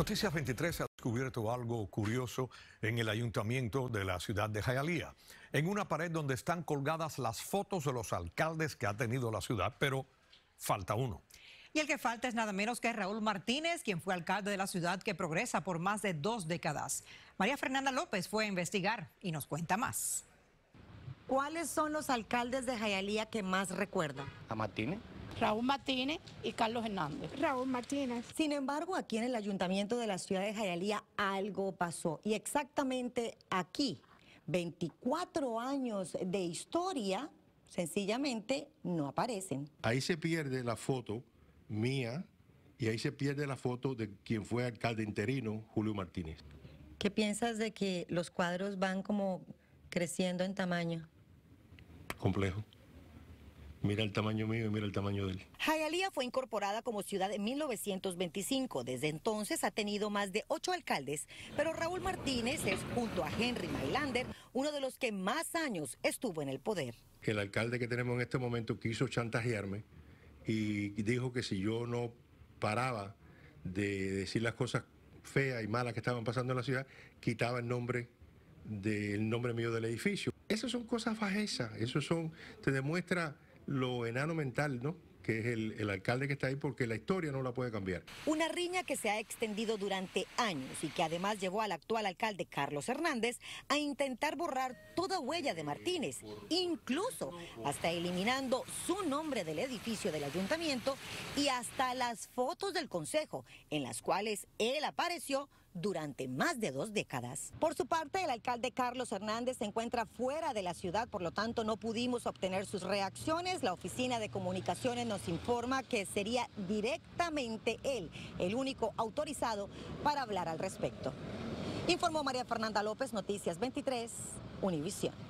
Noticias 23 ha descubierto algo curioso en el ayuntamiento de la ciudad de Jayalía. En una pared donde están colgadas las fotos de los alcaldes que ha tenido la ciudad, pero falta uno. Y el que falta es nada menos que Raúl Martínez, quien fue alcalde de la ciudad que progresa por más de dos décadas. María Fernanda López fue a investigar y nos cuenta más. ¿Cuáles son los alcaldes de Jayalía que más recuerdan? A Martínez. Raúl Martínez y Carlos Hernández. Raúl Martínez. Sin embargo, aquí en el ayuntamiento de la ciudad de Jayalía algo pasó. Y exactamente aquí, 24 años de historia, sencillamente no aparecen. Ahí se pierde la foto mía y ahí se pierde la foto de quien fue alcalde interino, Julio Martínez. ¿Qué piensas de que los cuadros van como creciendo en tamaño? Complejo. Mira el tamaño mío y mira el tamaño de él. Jayalía fue incorporada como ciudad en 1925. Desde entonces ha tenido más de ocho alcaldes, pero Raúl Martínez es, junto a Henry Mailander, uno de los que más años estuvo en el poder. El alcalde que tenemos en este momento quiso chantajearme y dijo que si yo no paraba de decir las cosas feas y malas que estaban pasando en la ciudad, quitaba el nombre del nombre mío del edificio. Esas son cosas fajesas, eso son, te demuestra lo enano mental, ¿no? que es el, alcalde que está ahí, porque la historia no la puede cambiar. Una riña que se ha extendido durante años y que además llevó al actual alcalde Carlos Hernández a intentar borrar toda huella de Martínez, incluso hasta eliminando su nombre del edificio del ayuntamiento y hasta las fotos del consejo en las cuales él apareció durante más de dos décadas. Por su parte, el alcalde Carlos Hernández se encuentra fuera de la ciudad, por lo tanto no pudimos obtener sus reacciones. La Oficina de Comunicaciones nos informa que sería directamente él el único autorizado para hablar al respecto. Informó María Fernanda López, Noticias 23, Univisión.